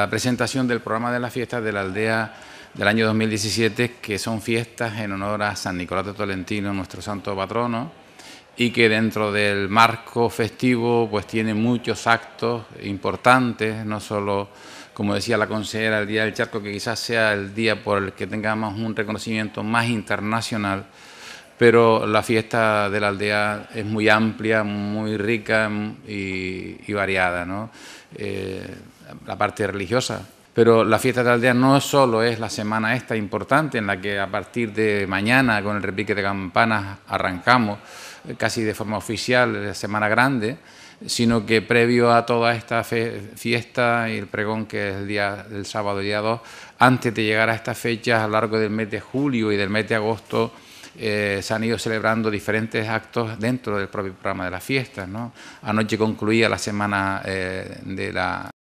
La presentación del programa de las fiestas de la aldea del año 2017, que son fiestas en honor a San Nicolás de Tolentino, nuestro santo patrono, y que dentro del marco festivo pues tiene muchos actos importantes, no solo, como decía la consejera, el Día del Charco, que quizás sea el día por el que tengamos un reconocimiento más internacional, pero la fiesta de la aldea es muy amplia, muy rica y, variada, ¿no? Eh, la parte religiosa. Pero la fiesta de la aldea no solo es la semana esta importante en la que a partir de mañana con el repique de campanas arrancamos eh, casi de forma oficial la semana grande, sino que previo a toda esta fiesta y el pregón que es el día del sábado día 2, antes de llegar a estas fechas, a lo largo del mes de julio y del mes de agosto, eh, se han ido celebrando diferentes actos dentro del propio programa de las fiestas. ¿no? Anoche concluía la semana eh, de la